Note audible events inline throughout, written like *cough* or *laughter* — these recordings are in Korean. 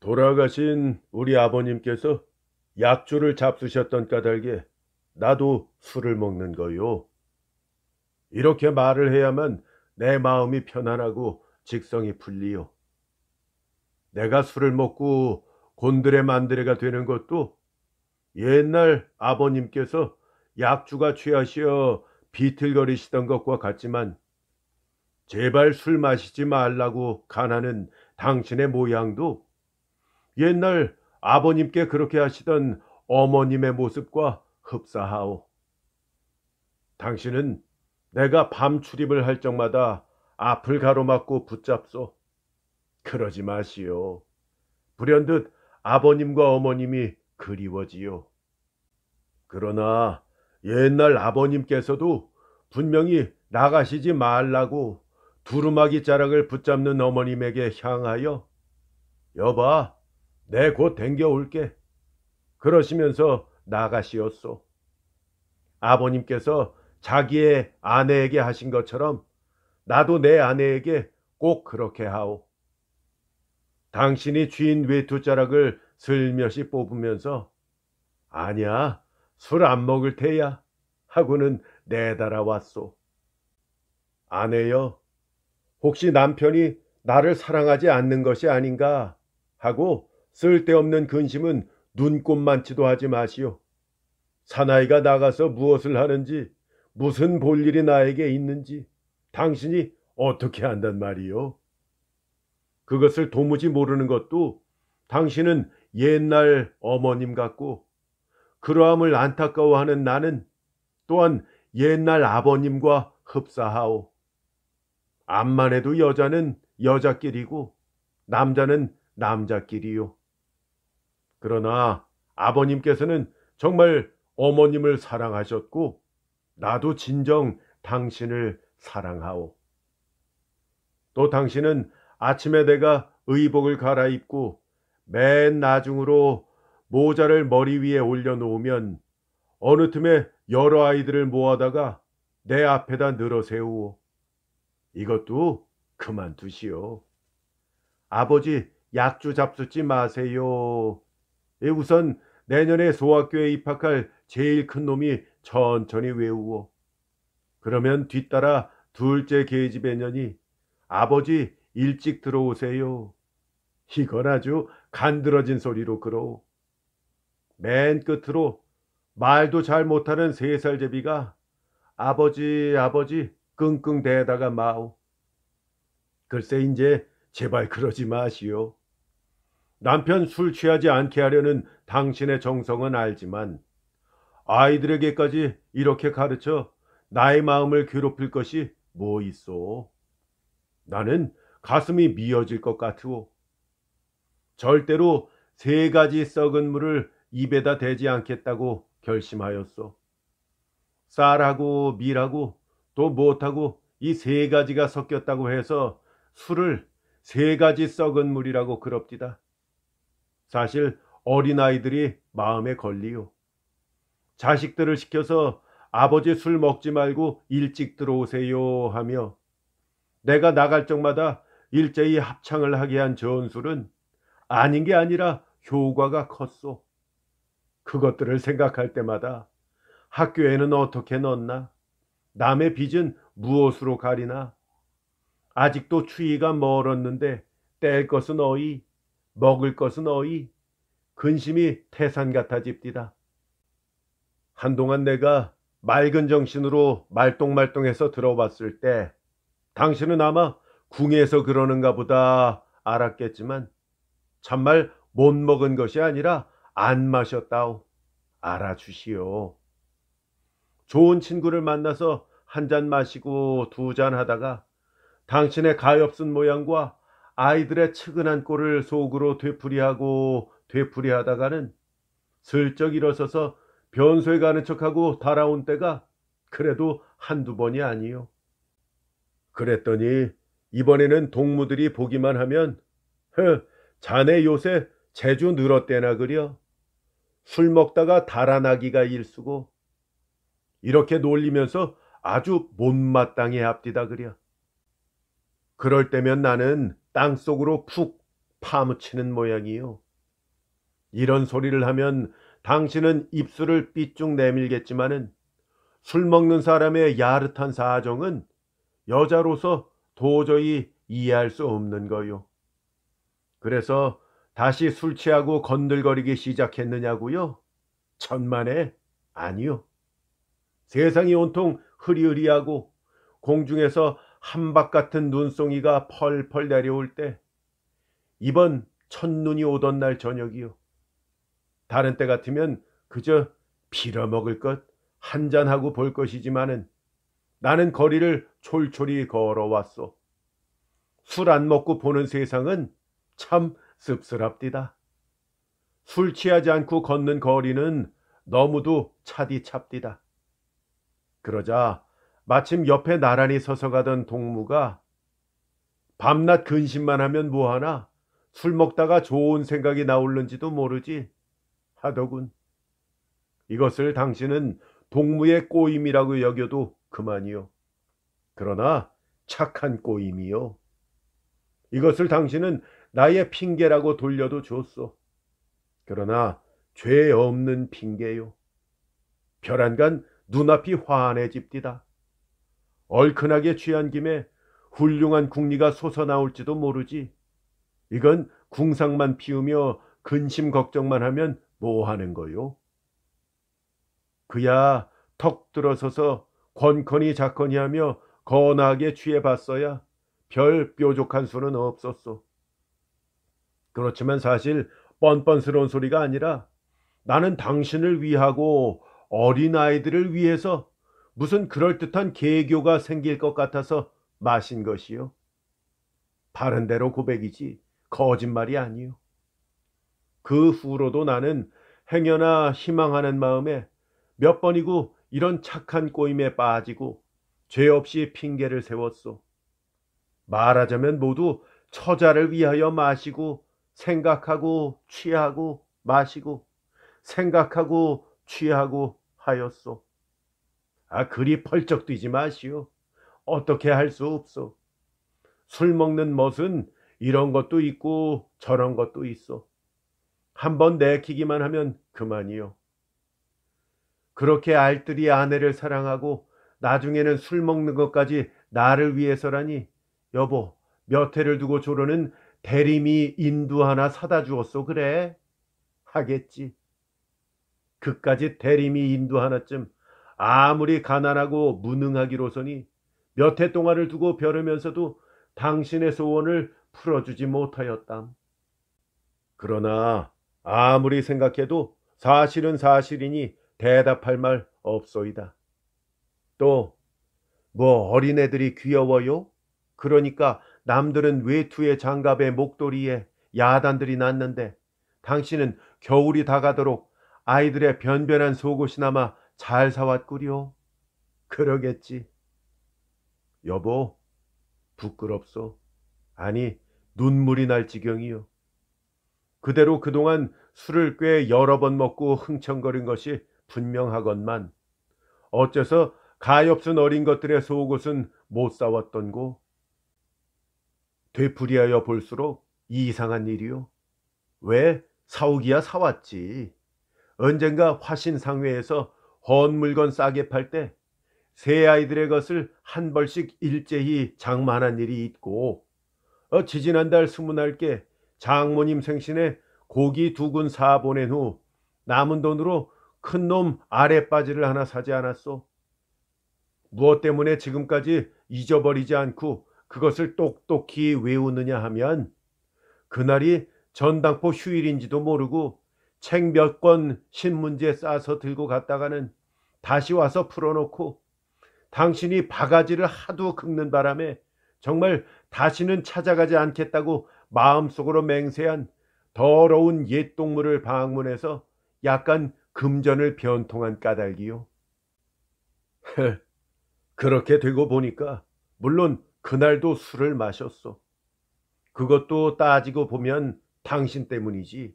돌아가신 우리 아버님께서 약주를 잡수셨던 까닭에 나도 술을 먹는 거요. 이렇게 말을 해야만 내 마음이 편안하고 직성이 풀리요. 내가 술을 먹고 곤드레 만드레가 되는 것도 옛날 아버님께서 약주가 취하시어 비틀거리시던 것과 같지만 제발 술 마시지 말라고 가나는 당신의 모양도 옛날 아버님께 그렇게 하시던 어머님의 모습과 흡사하오. 당신은 내가 밤 출입을 할 적마다 앞을 가로막고 붙잡소. 그러지 마시오. 불현듯 아버님과 어머님이 그리워지요. 그러나 옛날 아버님께서도 분명히 나가시지 말라고 두루마기 자락을 붙잡는 어머님에게 향하여 여봐 내곧 댕겨올게. 그러시면서 나가시었소. 아버님께서 자기의 아내에게 하신 것처럼 나도 내 아내에게 꼭 그렇게 하오. 당신이 쥐인 외투자락을 슬며시 뽑으면서 아니야 술 안 먹을 테야 하고는 내달아 왔소. 아내여 혹시 남편이 나를 사랑하지 않는 것이 아닌가 하고 쓸데없는 근심은 눈꽃만치도 하지 마시오. 사나이가 나가서 무엇을 하는지 무슨 볼일이 나에게 있는지 당신이 어떻게 한단 말이오 그것을 도무지 모르는 것도 당신은 옛날 어머님 같고 그러함을 안타까워하는 나는 또한 옛날 아버님과 흡사하오. 암만 해도 여자는 여자끼리고 남자는 남자끼리요. 그러나 아버님께서는 정말 어머님을 사랑하셨고 나도 진정 당신을 사랑하오. 또 당신은 아침에 내가 의복을 갈아입고 맨 나중으로 모자를 머리 위에 올려놓으면 어느 틈에 여러 아이들을 모아다가 내 앞에다 늘어세우오. 이것도 그만두시오. 아버지 약주 잡수지 마세요. 예, 우선 내년에 소학교에 입학할 제일 큰 놈이 천천히 외우고 그러면 뒤따라 둘째 계집 애년이 아버지 일찍 들어오세요. 이건 아주 간드러진 소리로 끌어. 맨 끝으로 말도 잘 못하는 세 살제비가 아버지 아버지 끙끙대다가 마오. 글쎄 이제 제발 그러지 마시오. 남편 술 취하지 않게 하려는 당신의 정성은 알지만 아이들에게까지 이렇게 가르쳐 나의 마음을 괴롭힐 것이 뭐 있소? 나는 가슴이 미어질 것 같으오. 절대로 세 가지 썩은 물을 입에다 대지 않겠다고 결심하였소. 쌀하고 밀하고 또 못하고 이 세 가지가 섞였다고 해서 술을 세 가지 썩은 물이라고 그럽디다. 사실 어린아이들이 마음에 걸리요. 자식들을 시켜서 아버지 술 먹지 말고 일찍 들어오세요 하며 내가 나갈 적마다 일제히 합창을 하게 한 전술은 아닌 게 아니라 효과가 컸소. 그것들을 생각할 때마다 학교에는 어떻게 넣나? 남의 빚은 무엇으로 가리나? 아직도 추위가 멀었는데 뗄 것은 어이. 먹을 것은 어이 근심이 태산 같아집디다. 한동안 내가 맑은 정신으로 말똥말똥해서 들어봤을 때 당신은 아마 궁에서 그러는가 보다 알았겠지만 참말 못 먹은 것이 아니라 안 마셨다오. 알아주시오. 좋은 친구를 만나서 한 잔 마시고 두 잔 하다가 당신의 가엾은 모양과 아이들의 측은한 꼴을 속으로 되풀이하고 되풀이하다가는 슬쩍 일어서서 변소에 가는 척하고 달아온 때가 그래도 한두 번이 아니요. 그랬더니 이번에는 동무들이 보기만 하면 허, 자네 요새 재주 늘었대나 그려. 술 먹다가 달아나기가 일수고 이렇게 놀리면서 아주 못마땅해 합디다 그려. 그럴 때면 나는 땅속으로 푹 파묻히는 모양이요. 이런 소리를 하면 당신은 입술을 삐쭉 내밀겠지만은 술 먹는 사람의 야릇한 사정은 여자로서 도저히 이해할 수 없는 거요. 그래서 다시 술 취하고 건들거리기 시작했느냐고요? 천만에 아니요. 세상이 온통 흐리흐리하고 공중에서 한박같은 눈송이가 펄펄 내려올 때 이번 첫눈이 오던 날 저녁이요. 다른 때 같으면 그저 빌어먹을 것 한잔하고 볼 것이지만은 나는 거리를 졸졸히 걸어왔소. 술 안 먹고 보는 세상은 참 씁쓸합디다. 술 취하지 않고 걷는 거리는 너무도 차디찹디다. 그러자 마침 옆에 나란히 서서 가던 동무가 밤낮 근심만 하면 뭐하나 술 먹다가 좋은 생각이 나올는지도 모르지 하더군. 이것을 당신은 동무의 꼬임이라고 여겨도 그만이요. 그러나 착한 꼬임이요. 이것을 당신은 나의 핑계라고 돌려도 줬소. 그러나 죄 없는 핑계요. 별안간 눈앞이 환해집디다. 얼큰하게 취한 김에 훌륭한 궁리가 솟아나올지도 모르지. 이건 궁상만 피우며 근심 걱정만 하면 뭐 하는 거요? 그야 턱 들어서서 권커니 자커니 하며 거나하게 취해봤어야 별 뾰족한 수는 없었소. 그렇지만 사실 뻔뻔스러운 소리가 아니라 나는 당신을 위하고 어린아이들을 위해서 무슨 그럴듯한 개교가 생길 것 같아서 마신 것이요. 바른대로 고백이지 거짓말이 아니요. 그 후로도 나는 행여나 희망하는 마음에 몇 번이고 이런 착한 꼬임에 빠지고 죄 없이 핑계를 세웠소. 말하자면 모두 처자를 위하여 마시고 생각하고 취하고 마시고 생각하고 취하고 하였소. 아 그리 펄쩍 뛰지 마시오. 어떻게 할 수 없소. 술 먹는 멋은 이런 것도 있고 저런 것도 있어. 한번 내키기만 하면 그만이요. 그렇게 알뜰히 아내를 사랑하고 나중에는 술 먹는 것까지 나를 위해서라니 여보 몇 해를 두고 조르는 대림이 인두 하나 사다 주었소 그래 하겠지. 그까지 대림이 인두 하나쯤 아무리 가난하고 무능하기로서니 몇 해 동안을 두고 벼르면서도 당신의 소원을 풀어주지 못하였담. 그러나 아무리 생각해도 사실은 사실이니 대답할 말 없소이다. 또, 뭐 어린애들이 귀여워요? 그러니까 남들은 외투에 장갑에 목도리에 야단들이 났는데 당신은 겨울이 다가도록 아이들의 변변한 속옷이나마 잘 사왔구려. 그러겠지. 여보, 부끄럽소. 아니, 눈물이 날 지경이요. 그대로 그동안 술을 꽤 여러 번 먹고 흥청거린 것이 분명하건만 어째서 가엾은 어린 것들의 속옷은 못 싸웠던고? 되풀이하여 볼수록 이상한 일이요. 왜 사오기야 사왔지. 언젠가 화신상회에서 헌 물건 싸게 팔 때 세 아이들의 것을 한 벌씩 일제히 장만한 일이 있고 어, 지지난달 스무날께 장모님 생신에 고기 두군사 보낸 후 남은 돈으로 큰 놈 아래 바지를 하나 사지 않았소. 무엇 때문에 지금까지 잊어버리지 않고 그것을 똑똑히 외우느냐 하면 그날이 전당포 휴일인지도 모르고 책 몇 권 신문지에 싸서 들고 갔다가는 다시 와서 풀어놓고 당신이 바가지를 하도 긁는 바람에 정말 다시는 찾아가지 않겠다고 마음속으로 맹세한 더러운 옛 동물을 방문해서 약간 금전을 변통한 까닭이요. *laughs* 그렇게 되고 보니까 물론 그날도 술을 마셨소 그것도 따지고 보면 당신 때문이지.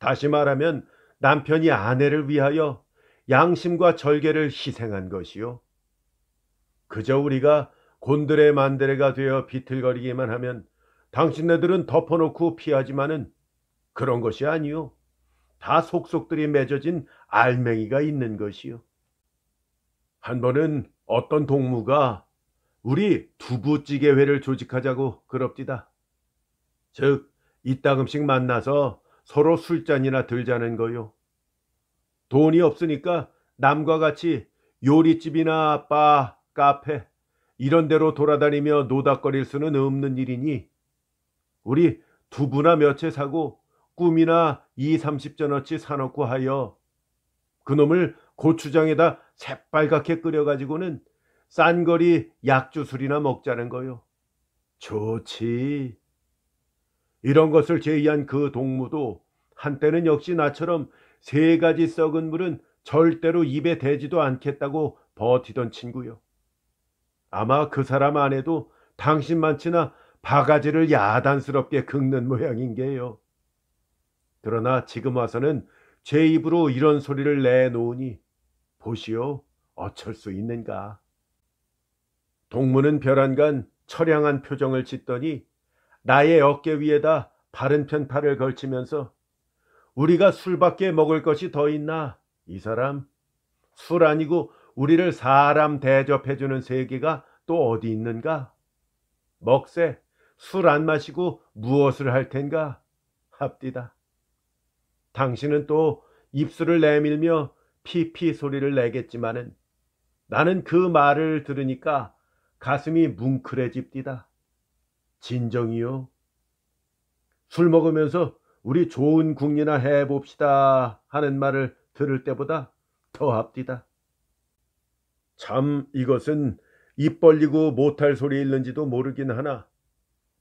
다시 말하면 남편이 아내를 위하여 양심과 절개를 희생한 것이요. 그저 우리가 곤드레 만드레가 되어 비틀거리기만 하면 당신네들은 덮어놓고 피하지만은 그런 것이 아니요. 다 속속들이 맺어진 알맹이가 있는 것이요. 한 번은 어떤 동무가 우리 두부찌개회를 조직하자고 그럽디다. 즉, 이따금씩 만나서 서로 술잔이나 들자는 거요. 돈이 없으니까 남과 같이 요리집이나 바, 카페 이런 데로 돌아다니며 노닥거릴 수는 없는 일이니 우리 두부나 몇 채 사고 꿈이나 2, 30전어치 사놓고 하여 그놈을 고추장에다 새빨갛게 끓여가지고는 싼 거리 약주술이나 먹자는 거요. 좋지. 이런 것을 제의한 그 동무도 한때는 역시 나처럼 세 가지 썩은 물은 절대로 입에 대지도 않겠다고 버티던 친구요. 아마 그 사람 안에도 당신만치나 바가지를 야단스럽게 긁는 모양인 게요. 그러나 지금 와서는 제 입으로 이런 소리를 내놓으니 보시오 어쩔 수 있는가. 동무는 별안간철양한 표정을 짓더니 나의 어깨 위에다 바른 편 팔을 걸치면서 우리가 술밖에 먹을 것이 더 있나? 이 사람 술 아니고 우리를 사람 대접해주는 세계가 또 어디 있는가? 먹세 술안 마시고 무엇을 할 텐가? 합디다. 당신은 또 입술을 내밀며 피피 소리를 내겠지만은 나는 그 말을 들으니까 가슴이 뭉클해집디다. 진정이요. 술 먹으면서 우리 좋은 국리나 해봅시다 하는 말을 들을 때보다 더합디다. 참 이것은 입 벌리고 못할 소리 일는지도 모르긴 하나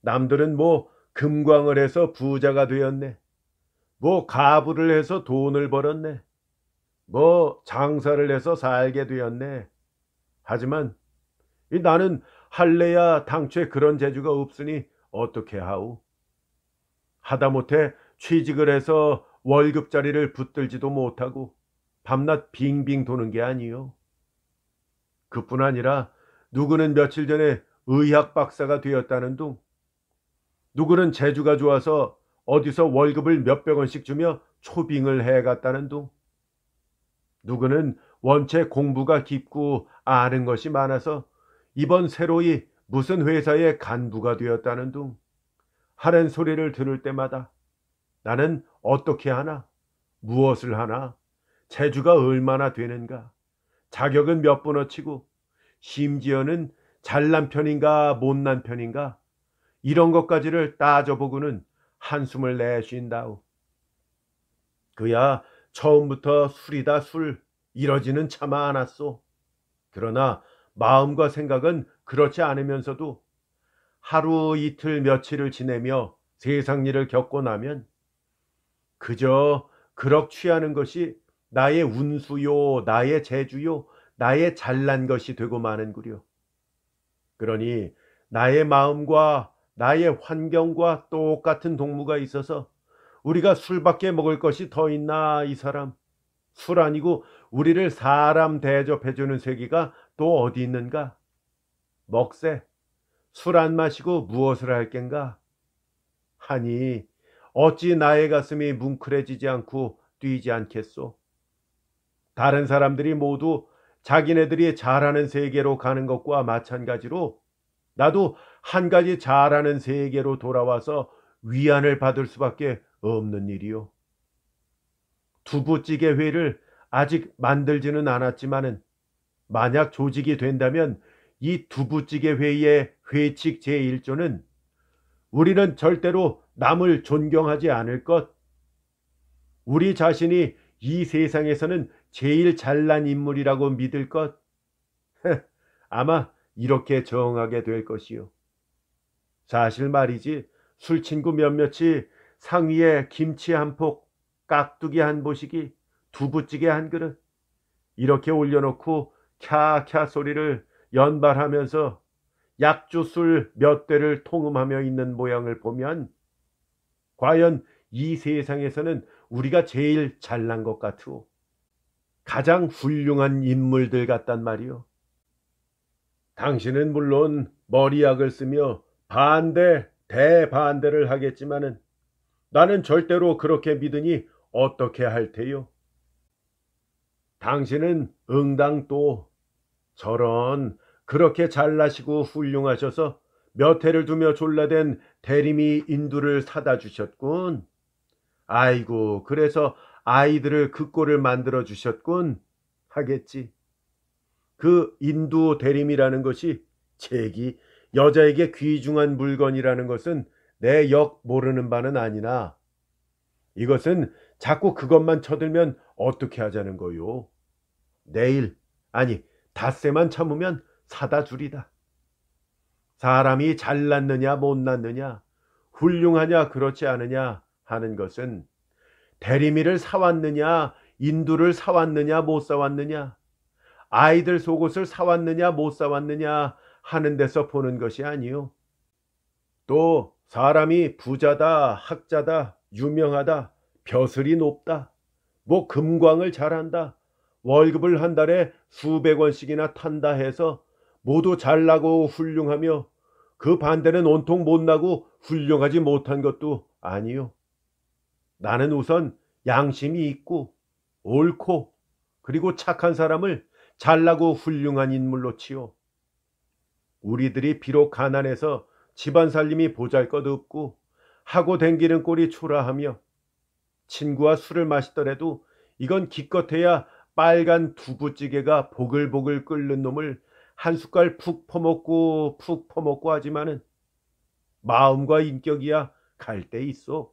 남들은 뭐 금광을 해서 부자가 되었네. 뭐 가부를 해서 돈을 벌었네. 뭐 장사를 해서 살게 되었네. 하지만 나는 할래야 당최 그런 재주가 없으니 어떻게 하오? 하다못해 취직을 해서 월급 자리를 붙들지도 못하고 밤낮 빙빙 도는 게 아니요. 그뿐 아니라 누구는 며칠 전에 의학 박사가 되었다는 둥, 누구는 재주가 좋아서 어디서 월급을 몇백 원씩 주며 초빙을 해갔다는 둥, 누구는 원체 공부가 깊고 아는 것이 많아서 이번 새로이 무슨 회사의 간부가 되었다는 둥, 하는 소리를 들을 때마다 나는 어떻게 하나? 무엇을 하나? 재주가 얼마나 되는가? 자격은 몇 번어치고 심지어는 잘난 편인가 못난 편인가? 이런 것까지를 따져보고는 한숨을 내쉰다우. 그야 처음부터 술이다 술 이러지는 차마 않았소. 그러나 마음과 생각은 그렇지 않으면서도 하루 이틀 며칠을 지내며 세상 일을 겪고 나면 그저 그럭 취하는 것이 나의 운수요 나의 재주요 나의 잘난 것이 되고 마는구려. 그러니 나의 마음과 나의 환경과 똑같은 동무가 있어서 우리가 술밖에 먹을 것이 더 있나 이 사람 술 아니고 우리를 사람 대접해주는 세계가 또 어디 있는가? 먹세 술안 마시고 무엇을 할 겐가? 하니 어찌 나의 가슴이 뭉클해지지 않고 뛰지 않겠소? 다른 사람들이 모두 자기네들이 잘하는 세계로 가는 것과 마찬가지로 나도 한 가지 잘하는 세계로 돌아와서 위안을 받을 수밖에 없는 일이요. 두부찌개 회를 아직 만들지는 않았지만은 만약 조직이 된다면 이 두부찌개 회의 회칙 제1조는 우리는 절대로 남을 존경하지 않을 것. 우리 자신이 이 세상에서는 제일 잘난 인물이라고 믿을 것. 아마 이렇게 정하게 될 것이요. 사실 말이지 술친구 몇몇이 상위에 김치 한 폭, 깍두기 한 보시기, 두부찌개 한 그릇 이렇게 올려놓고 캬캬 소리를 연발하면서 약주술 몇 대를 통음하며 있는 모양을 보면 과연 이 세상에서는 우리가 제일 잘난 것 같으오. 가장 훌륭한 인물들 같단 말이오. 당신은 물론 머리약을 쓰며 반대, 대반대를 하겠지만은 나는 절대로 그렇게 믿으니 어떻게 할 테요? 당신은 응당 또 저런 그렇게 잘나시고 훌륭하셔서 몇 해를 두며 졸라된 대림이 인두를 사다 주셨군. 아이고, 그래서 아이들을 그 꼴을 만들어 주셨군. 하겠지. 그 인두 대림이라는 것이 책이 여자에게 귀중한 물건이라는 것은 내 역 모르는 바는 아니나 이것은 자꾸 그것만 쳐들면 어떻게 하자는 거요. 내일, 아니, 닷새만 참으면 찾아주리다. 사람이 잘났느냐 못났느냐 훌륭하냐 그렇지 않느냐 하는 것은 대리미를 사왔느냐 인두를 사왔느냐 못 사왔느냐 아이들 속옷을 사왔느냐 못 사왔느냐 하는 데서 보는 것이 아니요. 또 사람이 부자다 학자다 유명하다 벼슬이 높다 뭐 금광을 잘한다 월급을 한 달에 수백 원씩이나 탄다 해서 모두 잘나고 훌륭하며 그 반대는 온통 못나고 훌륭하지 못한 것도 아니요. 나는 우선 양심이 있고 옳고 그리고 착한 사람을 잘나고 훌륭한 인물로 치요. 우리들이 비록 가난해서 집안 살림이 보잘것없고 하고 댕기는 꼴이 초라하며 친구와 술을 마시더라도 이건 기껏해야 빨간 두부찌개가 보글보글 끓는 놈을 한 숟갈 푹 퍼먹고 푹 퍼먹고 하지만은 마음과 인격이야 갈데 있어.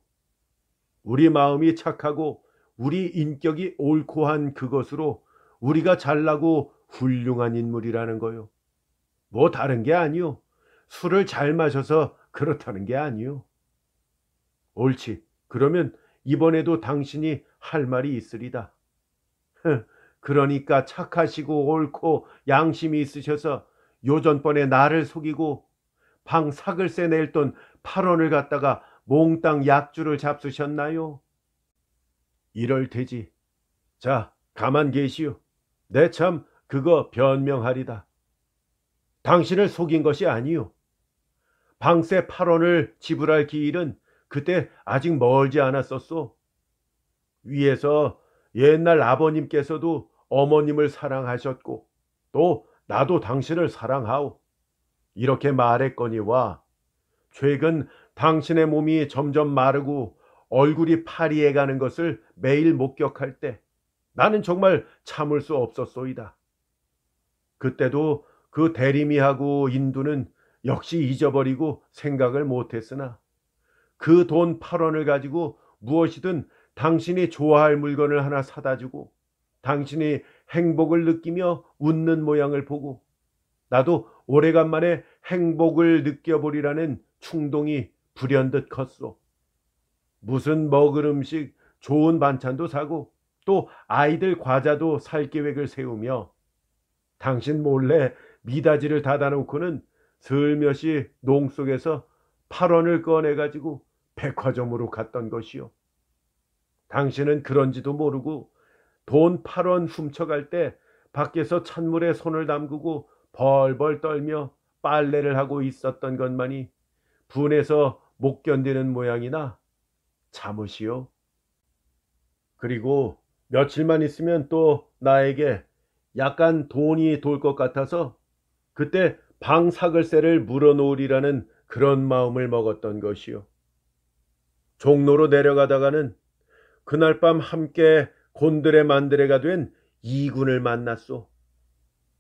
우리 마음이 착하고 우리 인격이 옳고 한 그것으로 우리가 잘나고 훌륭한 인물이라는 거요. 뭐 다른 게 아니요. 술을 잘 마셔서 그렇다는 게 아니요. 옳지. 그러면 이번에도 당신이 할 말이 있으리다. 그러니까 착하시고 옳고 양심이 있으셔서 요전번에 나를 속이고 방 사글세 낼돈 8원을 갖다가 몽땅 약주를 잡수셨나요? 이럴 테지. 자, 가만 계시오. 내 참 그거 변명하리다. 당신을 속인 것이 아니오 방세 8원을 지불할 기일은 그때 아직 멀지 않았었소. 위에서 옛날 아버님께서도 어머님을 사랑하셨고 또 나도 당신을 사랑하오. 이렇게 말했거니와 최근 당신의 몸이 점점 마르고 얼굴이 파리해 가는 것을 매일 목격할 때 나는 정말 참을 수 없었소이다. 그때도 그 대리미하고 인두는 역시 잊어버리고 생각을 못했으나 그 돈 8원을 가지고 무엇이든 당신이 좋아할 물건을 하나 사다 주고 당신이 행복을 느끼며 웃는 모양을 보고 나도 오래간만에 행복을 느껴보리라는 충동이 불현듯 컸소. 무슨 먹을 음식, 좋은 반찬도 사고 또 아이들 과자도 살 계획을 세우며 당신 몰래 미다지를 닫아놓고는 슬며시 농 속에서 8원을 꺼내가지고 백화점으로 갔던 것이요. 당신은 그런지도 모르고 돈 8원 훔쳐갈 때 밖에서 찬물에 손을 담그고 벌벌 떨며 빨래를 하고 있었던 것만이 분해서 못 견디는 모양이나 잠옷이요. 그리고 며칠만 있으면 또 나에게 약간 돈이 돌 것 같아서 그때 방사글세를 물어놓으리라는 그런 마음을 먹었던 것이요. 종로로 내려가다가는 그날 밤 함께 곤드레 만드레가 된 이군을 만났소.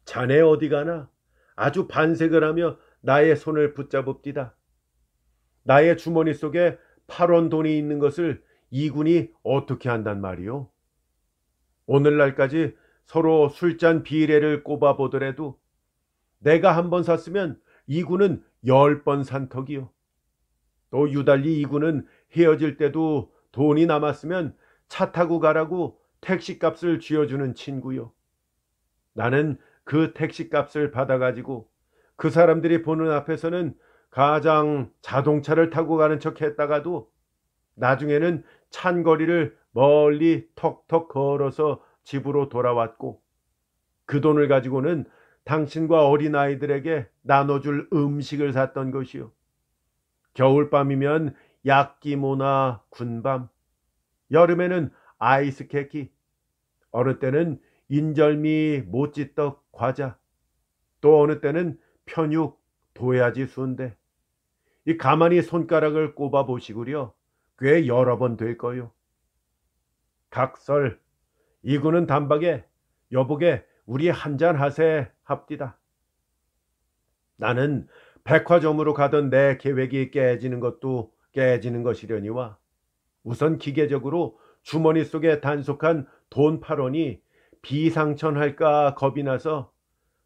자네 어디 가나? 아주 반색을 하며 나의 손을 붙잡읍디다. 나의 주머니 속에 8원 돈이 있는 것을 이군이 어떻게 한단 말이오? 오늘날까지 서로 술잔 비례를 꼽아보더라도 내가 한 번 샀으면 이군은 열 번 산턱이오또 유달리 이군은 헤어질 때도 돈이 남았으면 차 타고 가라고 택시값을 쥐어주는 친구요. 나는 그 택시값을 받아가지고 그 사람들이 보는 앞에서는 가장 자동차를 타고 가는 척 했다가도 나중에는 찬거리를 멀리 턱턱 걸어서 집으로 돌아왔고 그 돈을 가지고는 당신과 어린아이들에게 나눠줄 음식을 샀던 것이요. 겨울밤이면 약기모나 군밤, 여름에는 아이스케키, 어느 때는 인절미, 모찌떡, 과자, 또 어느 때는 편육, 도야지 순대. 이 가만히 손가락을 꼽아 보시구려 꽤 여러 번 될 거요. 각설, 이구는 단박에 여보게 우리 한잔 하세 합디다. 나는 백화점으로 가던 내 계획이 깨지는 것도 깨지는 것이려니와 우선 기계적으로 주머니 속에 단속한 돈 8원이 비상천할까 겁이 나서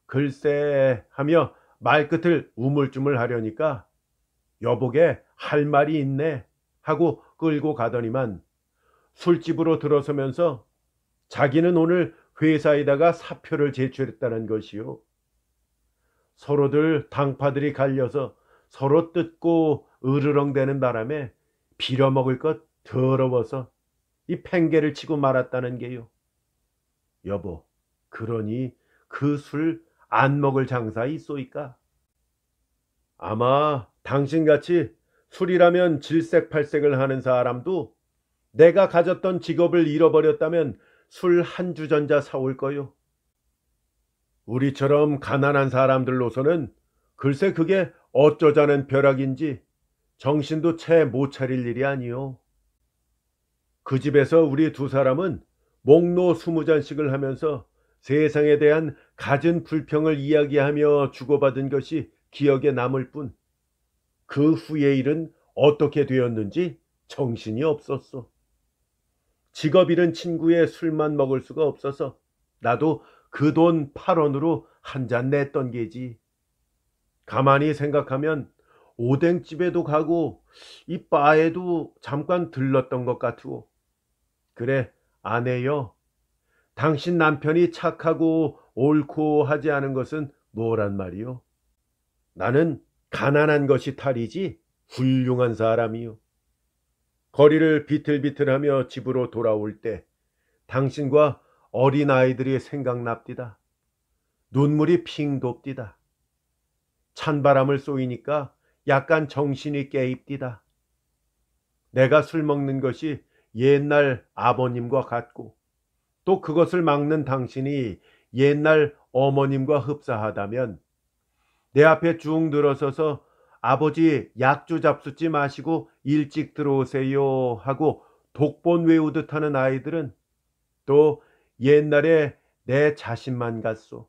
글쎄 하며 말끝을 우물쭈물 하려니까 여보게 할 말이 있네 하고 끌고 가더니만 술집으로 들어서면서 자기는 오늘 회사에다가 사표를 제출했다는 것이요. 서로들 당파들이 갈려서 서로 뜯고 으르렁대는 바람에 빌어먹을 것 더러워서 이 팽개를 치고 말았다는 게요. 여보, 그러니 그 술 안 먹을 장사 있소이까? 아마 당신같이 술이라면 질색팔색을 하는 사람도 내가 가졌던 직업을 잃어버렸다면 술 한 주전자 사올 거요. 우리처럼 가난한 사람들로서는 글쎄 그게 어쩌자는 벼락인지 정신도 채 못 차릴 일이 아니요. 그 집에서 우리 두 사람은 목로 스무 잔씩을 하면서 세상에 대한 갖은 불평을 이야기하며 주고받은 것이 기억에 남을 뿐 그 후의 일은 어떻게 되었는지 정신이 없었어. 직업 잃은 친구의 술만 먹을 수가 없어서 나도 그 돈 8원으로 한 잔 냈던 게지. 가만히 생각하면 오뎅집에도 가고 이 바에도 잠깐 들렀던 것 같고 그래, 아내요. 당신 남편이 착하고 옳고 하지 않은 것은 뭐란 말이오 나는 가난한 것이 탈이지 훌륭한 사람이오 거리를 비틀비틀하며 집으로 돌아올 때 당신과 어린 아이들이 생각납디다. 눈물이 핑 돕디다. 찬바람을 쏘이니까 약간 정신이 깨입디다. 내가 술 먹는 것이 옛날 아버님과 같고 또 그것을 막는 당신이 옛날 어머님과 흡사하다면 내 앞에 쭉 늘어서서 아버지 약주 잡수지 마시고 일찍 들어오세요 하고 독본 외우듯 하는 아이들은 또 옛날에 내 자신만 같소.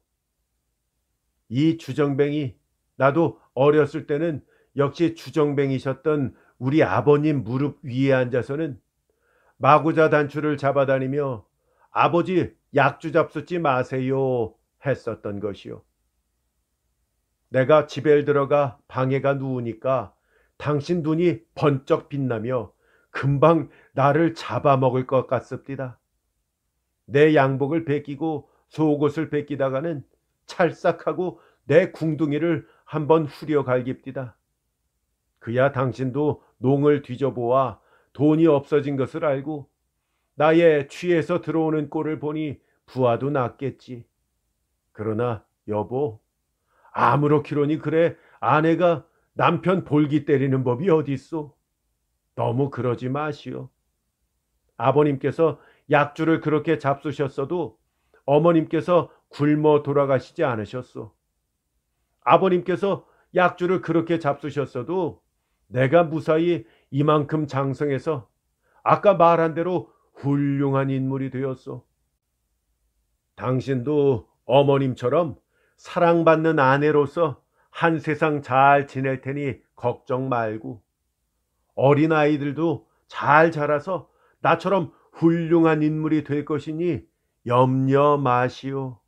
이 주정뱅이 나도 어렸을 때는 역시 주정뱅이셨던 우리 아버님 무릎 위에 앉아서는 마구자 단추를 잡아다니며 아버지 약주 잡수지 마세요 했었던 것이요. 내가 집에 들어가 방에가 누우니까 당신 눈이 번쩍 빛나며 금방 나를 잡아먹을 것 같습니다. 내 양복을 베끼고 속옷을 베끼다가는 찰싹하고 내 궁둥이를 한번 후려 갈깁디다. 그야 당신도 농을 뒤져보아 돈이 없어진 것을 알고 나의 취해서 들어오는 꼴을 보니 부하도 낫겠지. 그러나 여보, 아무렇기로니 그래 아내가 남편 볼기 때리는 법이 어딨소? 너무 그러지 마시오. 아버님께서 약주를 그렇게 잡수셨어도 어머님께서 굶어 돌아가시지 않으셨소. 아버님께서 약주를 그렇게 잡수셨어도 내가 무사히 이만큼 장성해서 아까 말한 대로 훌륭한 인물이 되었소. 당신도 어머님처럼 사랑받는 아내로서 한 세상 잘 지낼 테니 걱정 말고 어린아이들도 잘 자라서 나처럼 훌륭한 인물이 될 것이니 염려 마시오.